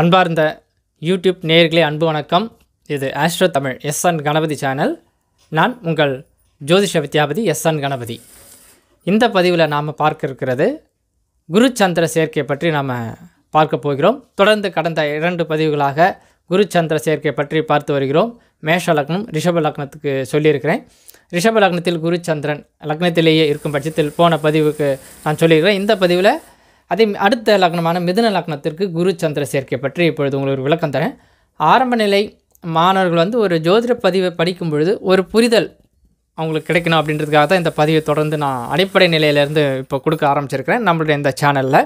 அன்பார்ந்த யூடியூப் நேயர்களே அன்பு வணக்கம் இது Astro Tamil S N Ganapathi channel நான் உங்கள் ஜோதிஷ வித்யாபதி எஸ் என் கணபதி இந்த பதிவில் நாம் பார்க்க இருக்கிறது குரு சந்திர சேர்க்கை பற்றி நாம் பார்க்க போகிறோம் தொடர்ந்து கடந்த இரண்டு பதிவுகளாக குரு சந்திர சேர்க்கை பற்றி பார்த்து வருகிறோம் மேஷ லக்னம் ரிஷப லக்னத்துக்கு சொல்லியிருக்கிறேன் ரிஷப லக்னத்தில் குரு சந்திரன் லக்னத்திலேயே இருக்கும் பட்சத்தில் போன பதிவுக்கு நான் சொல்லியிருக்கிறேன் இந்த பதிவில் அதே அடுத்த லக்னமான மிதுன லக்னத்திற்கு குரு சந்திர சேர்க்கை பற்றி இப்பொழுது உங்களுக்கு விளக்கம் தரேன் ஆரம்ப நிலை மாணவர்கள் வந்து ஒரு ஜோதிட பதிவை படிக்கும் பொழுது ஒரு புரிதல் அவங்களுக்கு கிடைக்கணும் அப்படின்றதுக்காக தான் இந்த பதிவை தொடர்ந்து நான் அடிப்படை நிலையிலேருந்து இப்போ கொடுக்க ஆரம்பிச்சிருக்கிறேன் நம்மளுடைய இந்த சேனலில்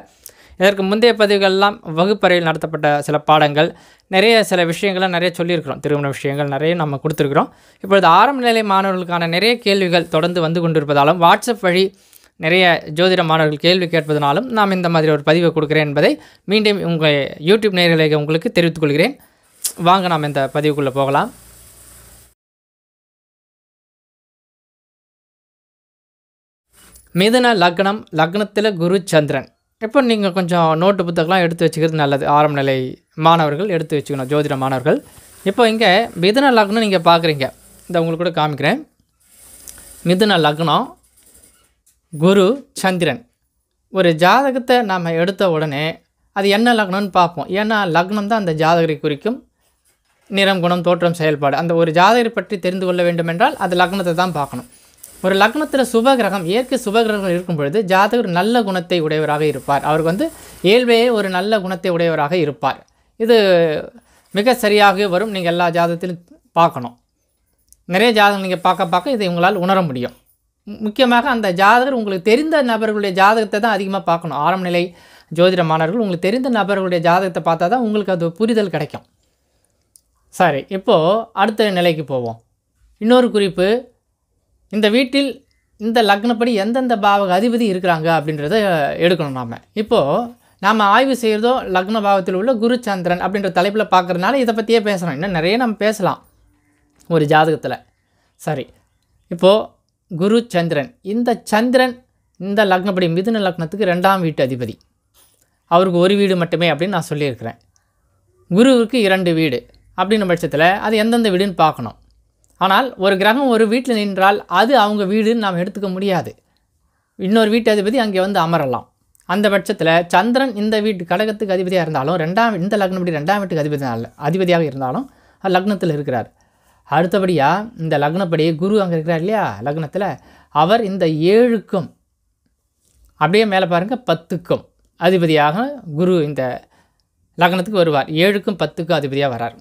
இதற்கு முந்தைய பதிவுகள்லாம் வகுப்பறையில் நடத்தப்பட்ட சில பாடங்கள் நிறைய சில விஷயங்கள்லாம் நிறைய சொல்லியிருக்கிறோம் திருமண விஷயங்கள் நிறைய நம்ம கொடுத்துருக்குறோம் இப்பொழுது ஆரம்ப நிலை மாணவர்களுக்கான நிறைய கேள்விகள் தொடர்ந்து வந்து கொண்டிருப்பதாலும் வாட்ஸ்அப் வழி நிறைய ஜோதிட மாணவர்கள் கேள்வி கேட்பதனாலும் நாம் இந்த மாதிரி ஒரு பதிவை கொடுக்குறேன் என்பதை மீண்டும் உங்கள் யூடியூப் நேர்களை உங்களுக்கு தெரிவித்துக் கொள்கிறேன் வாங்க நாம் இந்த பதிவுக்குள்ளே போகலாம் மிதன லக்னம் லக்னத்தில் குரு சந்திரன் இப்போ நீங்கள் கொஞ்சம் நோட்டு புத்தகம்லாம் எடுத்து வச்சுக்கிறது நல்லது ஆரம்ப நிலை மாணவர்கள் எடுத்து வச்சுக்கணும் ஜோதிட மாணவர்கள் இப்போ இங்கே மிதன லக்னம் நீங்கள் பார்க்குறீங்க இந்த உங்களுக்கு கூட காமிக்கிறேன் மிதுன லக்னம் குரு சந்திரன் ஒரு ஜாதகத்தை நாம் எடுத்த உடனே அது என்ன லக்னம்னு பார்ப்போம் ஏன்னா லக்னம் தான் அந்த ஜாதகரை குறிக்கும் நிறம் குணம் தோற்றம் செயல்பாடு அந்த ஒரு ஜாதகரை பற்றி தெரிந்து கொள்ள வேண்டுமென்றால் அது லக்னத்தை தான் பார்க்கணும் ஒரு லக்னத்தில் சுபகிரகம் இயற்கை சுபகிரகம் இருக்கும் பொழுது ஜாதகர் நல்ல குணத்தை உடையவராக இருப்பார் அவருக்கு வந்து இயல்பையே ஒரு நல்ல குணத்தை உடையவராக இருப்பார் இது மிக சரியாகவே வரும் நீங்கள் எல்லா ஜாதகத்திலும் பார்க்கணும் நிறைய ஜாதகம் நீங்கள் பார்க்க பார்க்க இதை உங்களால் உணர முடியும் முக்கியமாக அந்த ஜாதகர் உங்களுக்கு தெரிந்த நபர்களுடைய ஜாதகத்தை தான் அதிகமாக பார்க்கணும் ஆரம்ப நிலை ஜோதிட மாணவர்கள் உங்களுக்கு தெரிந்த நபர்களுடைய ஜாதகத்தை பார்த்தா தான் உங்களுக்கு அது புரிதல் கிடைக்கும் சரி இப்போது அடுத்த நிலைக்கு போவோம் இன்னொரு குறிப்பு இந்த வீட்டில் இந்த லக்னப்படி எந்தெந்த பாவக அதிபதி இருக்கிறாங்க அப்படின்றத எடுக்கணும் நாம் இப்போது நாம் ஆய்வு செய்கிறதோ லக்ன பாவத்தில் உள்ள குரு சந்திரன் அப்படின்ற தலைப்பில் பார்க்குறதுனால இதை பற்றியே பேசுகிறோம் இன்னும் நிறைய நம்ம பேசலாம் ஒரு ஜாதகத்தில் சரி இப்போது குரு சந்திரன் இந்த சந்திரன் இந்த லக்னப்படி மிதுன லக்னத்துக்கு ரெண்டாம் வீட்டு அதிபதி அவருக்கு ஒரு வீடு மட்டுமே அப்படின்னு நான் சொல்லியிருக்கிறேன் குருவுக்கு இரண்டு வீடு அப்படின்ன பட்சத்தில் அது எந்தெந்த வீடுன்னு பார்க்கணும் ஆனால் ஒரு கிரகம் ஒரு வீட்டில் நின்றால் அது அவங்க வீடுன்னு நாம் எடுத்துக்க முடியாது இன்னொரு வீட்டு அதிபதி அங்கே வந்து அமரலாம் அந்த பட்சத்தில் சந்திரன் இந்த வீட்டு கழகத்துக்கு அதிபதியாக இருந்தாலும் ரெண்டாம் இந்த லக்னப்படி ரெண்டாம் வீட்டுக்கு அதிபதி அதிபதியாக இருந்தாலும் லக்னத்தில் இருக்கிறார் அடுத்தபடியாக இந்த லக்னப்படி குரு அங்கே இருக்கிறார் இல்லையா லக்னத்தில் அவர் இந்த ஏழுக்கும் அப்படியே மேலே பாருங்கள் பத்துக்கும் அதிபதியாக குரு இந்த லக்னத்துக்கு வருவார் ஏழுக்கும் பத்துக்கும் அதிபதியாக வரார்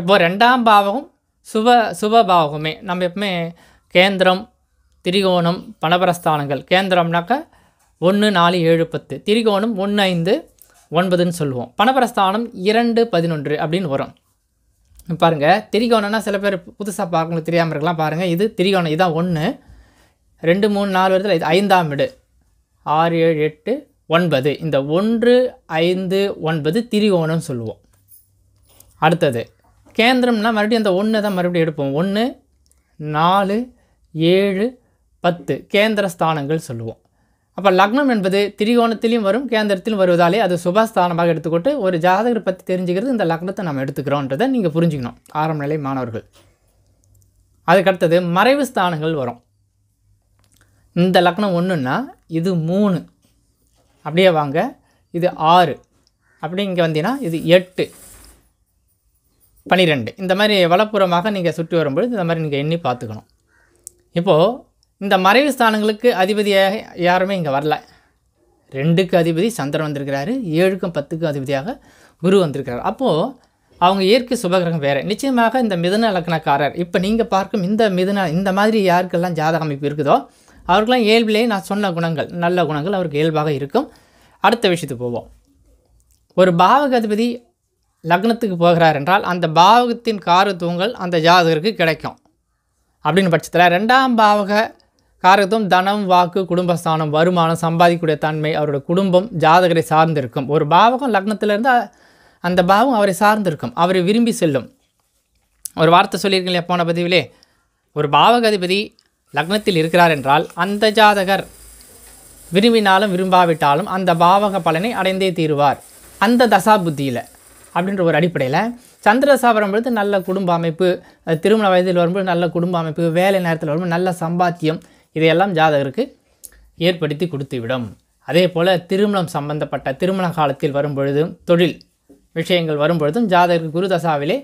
இப்போது ரெண்டாம் பாவகம் சுப சுப பாவகமே நம்ம எப்பவுமே கேந்திரம் திரிகோணம் பணபரஸ்தானங்கள் கேந்திரம்னாக்கா ஒன்று நாலு ஏழு பத்து திரிகோணம் ஒன்று ஐந்து ஒன்பதுன்னு சொல்லுவோம் பணபரஸ்தானம் இரண்டு பதினொன்று அப்படின்னு வரும் பாருங்கள் திரிகோணம்னா சில பேர் புதுசாக பார்க்கணும் தெரியாமல் இருக்கலாம் பாருங்கள் இது திரிகோணம் இதான் ஒன்று ரெண்டு மூணு நாலு வருதில் இது ஐந்தாம் இடு ஆறு ஏழு எட்டு ஒன்பது இந்த ஒன்று ஐந்து ஒன்பது திரிகோணம்னு சொல்லுவோம் அடுத்தது கேந்திரம்னா மறுபடியும் அந்த ஒன்று தான் மறுபடியும் எடுப்போம் ஒன்று நாலு ஏழு பத்து கேந்திர ஸ்தானங்கள் சொல்லுவோம் அப்போ லக்னம் என்பது திரிகோணத்திலையும் வரும் கேந்திரத்திலும் வருவதாலே அது சுபஸ்தானமாக எடுத்துக்கொண்டு ஒரு ஜாதகரை பற்றி தெரிஞ்சுக்கிறது இந்த லக்னத்தை நம்ம எடுத்துக்கிறோன்றதை நீங்கள் புரிஞ்சுக்கணும் ஆரம்ப நிலை மாணவர்கள் அதுக்கடுத்தது மறைவு ஸ்தானங்கள் வரும் இந்த லக்னம் ஒன்றுன்னா இது மூணு அப்படியே வாங்க இது ஆறு அப்படி இங்கே வந்தீங்கன்னா இது எட்டு பன்னிரெண்டு இந்த மாதிரி வலப்புறமாக நீங்கள் சுற்றி வரும்பொழுது இந்த மாதிரி நீங்கள் எண்ணி பார்த்துக்கணும் இப்போது இந்த மறைவு ஸ்தானங்களுக்கு அதிபதியாக யாருமே இங்கே வரல ரெண்டுக்கு அதிபதி சந்திரன் வந்திருக்கிறாரு ஏழுக்கும் பத்துக்கும் அதிபதியாக குரு வந்திருக்கிறார் அப்போது அவங்க இயற்கை சுபகிரகம் வேறு நிச்சயமாக இந்த மிதன இலக்கணக்காரர் இப்போ நீங்கள் பார்க்கும் இந்த மிதன இந்த மாதிரி யாருக்கெல்லாம் ஜாதக அமைப்பு இருக்குதோ அவருக்கெல்லாம் இயல்பிலேயே நான் சொன்ன குணங்கள் நல்ல குணங்கள் அவருக்கு இயல்பாக இருக்கும் அடுத்த விஷயத்துக்கு போவோம் ஒரு பாவக அதிபதி லக்னத்துக்கு போகிறார் என்றால் அந்த பாவகத்தின் காரத்துவங்கள் அந்த ஜாதகருக்கு கிடைக்கும் அப்படின்னு பட்சத்தில் ரெண்டாம் பாவக காரகத்துவம் தனம் வாக்கு குடும்பஸ்தானம் வருமானம் சம்பாதிக்கக்கூடிய தன்மை அவரோட குடும்பம் ஜாதகரை சார்ந்திருக்கும் ஒரு பாவகம் லக்னத்திலேருந்து அந்த பாவம் அவரை சார்ந்திருக்கும் அவரை விரும்பி செல்லும் ஒரு வார்த்தை சொல்லியிருக்கீங்க போன பதிவிலே ஒரு பாவகதிபதி லக்னத்தில் இருக்கிறார் என்றால் அந்த ஜாதகர் விரும்பினாலும் விரும்பாவிட்டாலும் அந்த பாவக பலனை அடைந்தே தீருவார் அந்த தசா புத்தியில் அப்படின்ற ஒரு அடிப்படையில் சந்திரதசா வரும்பொழுது நல்ல குடும்ப அமைப்பு திருமண வயதில் வரும்போது நல்ல குடும்ப அமைப்பு வேலை நேரத்தில் வரும்போது நல்ல சம்பாத்தியம் இதையெல்லாம் ஜாதகருக்கு ஏற்படுத்தி கொடுத்துவிடும் அதே போல் திருமணம் சம்பந்தப்பட்ட திருமண காலத்தில் வரும்பொழுதும் தொழில் விஷயங்கள் வரும்பொழுதும் ஜாதகருக்கு குருதசாவிலே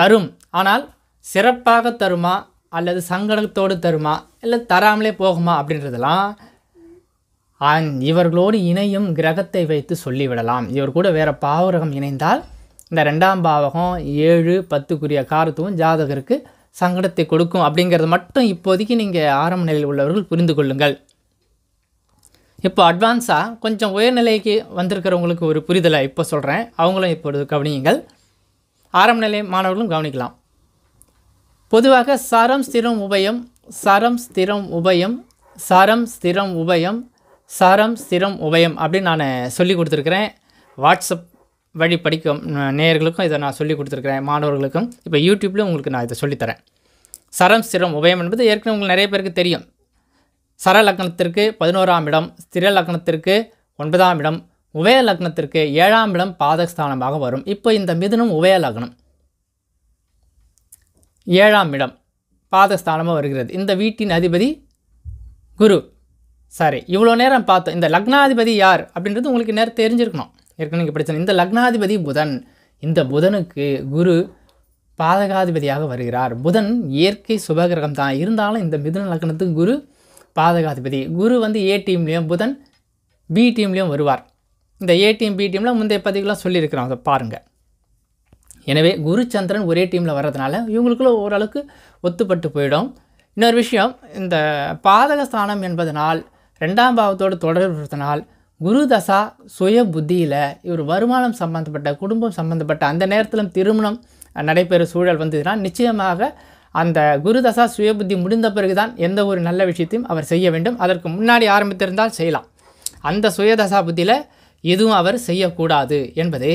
தரும் ஆனால் சிறப்பாக தருமா அல்லது சங்கடத்தோடு தருமா இல்லை தராமலே போகுமா அப்படின்றதெல்லாம் இவர்களோடு இணையும் கிரகத்தை வைத்து சொல்லிவிடலாம் இவர் கூட வேறு பாவரகம் இணைந்தால் இந்த ரெண்டாம் பாவகம் ஏழு பத்துக்குரிய காரத்துவம் ஜாதகருக்கு சங்கடத்தை கொடுக்கும் அப்படிங்கிறது மட்டும் இப்போதைக்கு நீங்கள் ஆரம்ப நிலையில் உள்ளவர்கள் புரிந்து கொள்ளுங்கள் இப்போ அட்வான்ஸாக கொஞ்சம் உயர்நிலைக்கு வந்திருக்கிறவங்களுக்கு ஒரு புரிதலை இப்போ சொல்கிறேன் அவங்களும் இப்பொழுது கவனியுங்கள் ஆரம்ப நிலை மாணவர்களும் கவனிக்கலாம் பொதுவாக சரம் ஸ்திரம் உபயம் சரம் ஸ்திரம் உபயம் சரம் ஸ்திரம் உபயம் சரம் ஸ்திரம் உபயம் அப்படின்னு நான் சொல்லி கொடுத்துருக்குறேன் வாட்ஸ்அப் வழி படிக்கும் நேயர்களுக்கும் இதை நான் சொல்லி கொடுத்துருக்குறேன் மாணவர்களுக்கும் இப்போ யூடியூப்லேயும் உங்களுக்கு நான் இதை சொல்லித்தரேன் சரம் சிரம் உபயம் என்பது ஏற்கனவே உங்களுக்கு நிறைய பேருக்கு தெரியும் சர லக்னத்திற்கு பதினோராம் இடம் ஸ்திர லக்னத்திற்கு ஒன்பதாம் இடம் உபய லக்னத்திற்கு ஏழாம் இடம் பாதகஸ்தானமாக வரும் இப்போ இந்த மிதுனம் உபய லக்னம் ஏழாம் இடம் பாதஸ்தானமாக வருகிறது இந்த வீட்டின் அதிபதி குரு சரி இவ்வளோ நேரம் பார்த்தோம் இந்த லக்னாதிபதி யார் அப்படின்றது உங்களுக்கு நேரம் தெரிஞ்சிருக்கணும் ஏற்கனவே இப்படி இந்த லக்னாதிபதி புதன் இந்த புதனுக்கு குரு பாதகாதிபதியாக வருகிறார் புதன் இயற்கை சுபகிரகம் தான் இருந்தாலும் இந்த மிதுன லக்னத்துக்கு குரு பாதகாதிபதி குரு வந்து ஏ டீம்லேயும் புதன் பி டீம்லேயும் வருவார் இந்த ஏ டீம் பி டீமில் முந்தைய பதிவுலாம் சொல்லியிருக்கிறோம் அதை பாருங்கள் எனவே குரு சந்திரன் ஒரே டீமில் வர்றதுனால இவங்களுக்குள்ள ஓரளவுக்கு ஒத்துப்பட்டு போயிடும் இன்னொரு விஷயம் இந்த பாதக ஸ்தானம் என்பதனால் ரெண்டாம் பாவத்தோடு தொடர்புறதுனால் குரு தசா சுய புத்தியில் இவர் வருமானம் சம்மந்தப்பட்ட குடும்பம் சம்மந்தப்பட்ட அந்த நேரத்திலும் திருமணம் நடைபெறும் சூழல் வந்ததுன்னா நிச்சயமாக அந்த குரு தசா சுய புத்தி முடிந்த பிறகுதான் எந்த ஒரு நல்ல விஷயத்தையும் அவர் செய்ய வேண்டும் அதற்கு முன்னாடி ஆரம்பித்திருந்தால் செய்யலாம் அந்த சுயதசா புத்தியில் எதுவும் அவர் செய்யக்கூடாது என்பது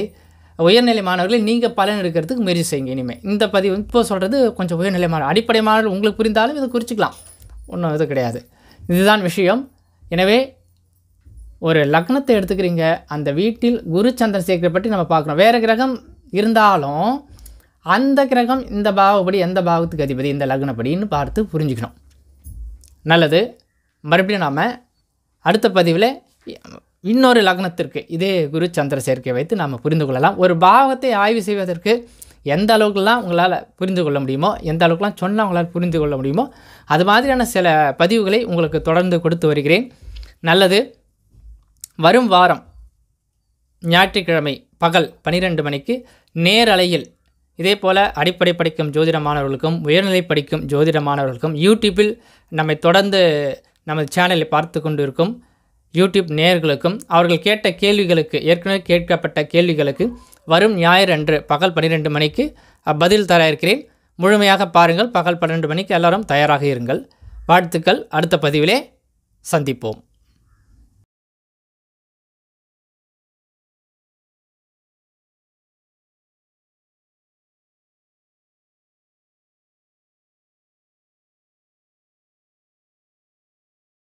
உயர்நிலை மாணவர்களை நீங்கள் பலன் எடுக்கிறதுக்கு முயற்சி செய்யுங்க இனிமேல் இந்த பதிவு இப்போ சொல்கிறது கொஞ்சம் உயர்நிலை மாணவர் அடிப்படை மாணவர்கள் உங்களுக்கு புரிந்தாலும் இதை குறிச்சிக்கலாம் ஒன்றும் இது கிடையாது இதுதான் விஷயம் எனவே ஒரு லக்னத்தை எடுத்துக்கிறீங்க அந்த வீட்டில் குரு சந்திரசேகரை பற்றி நம்ம பார்க்குறோம் வேறு கிரகம் இருந்தாலும் அந்த கிரகம் இந்த பாவப்படி எந்த பாவத்துக்கு அதிபதி இந்த லக்னப்படின்னு பார்த்து புரிஞ்சுக்கணும் நல்லது மறுபடியும் நாம் அடுத்த பதிவில் இன்னொரு லக்னத்திற்கு இதே குரு சந்திர சேர்க்கை வைத்து நாம் புரிந்து கொள்ளலாம் ஒரு பாவத்தை ஆய்வு செய்வதற்கு எந்த அளவுக்குலாம் உங்களால் புரிந்து கொள்ள முடியுமோ எந்த அளவுக்குலாம் சொன்னால் உங்களால் புரிந்து கொள்ள முடியுமோ அது மாதிரியான சில பதிவுகளை உங்களுக்கு தொடர்ந்து கொடுத்து வருகிறேன் நல்லது வரும் வாரம் ஞாயிற்றுக்கிழமை பகல் பனிரெண்டு மணிக்கு நேரலையில் இதே போல் அடிப்படை படிக்கும் ஜோதிடமானவர்களுக்கும் உயர்நிலை படிக்கும் ஜோதிடமானவர்களுக்கும் யூடியூப்பில் நம்மை தொடர்ந்து நமது சேனலை பார்த்து கொண்டு இருக்கும் யூடியூப் நேர்களுக்கும் அவர்கள் கேட்ட கேள்விகளுக்கு ஏற்கனவே கேட்கப்பட்ட கேள்விகளுக்கு வரும் ஞாயிறு அன்று பகல் பன்னிரெண்டு மணிக்கு பதில் தர இருக்கிறேன் முழுமையாக பாருங்கள் பகல் பன்னெண்டு மணிக்கு எல்லாரும் தயாராக இருங்கள் வாழ்த்துக்கள் அடுத்த பதிவிலே சந்திப்போம்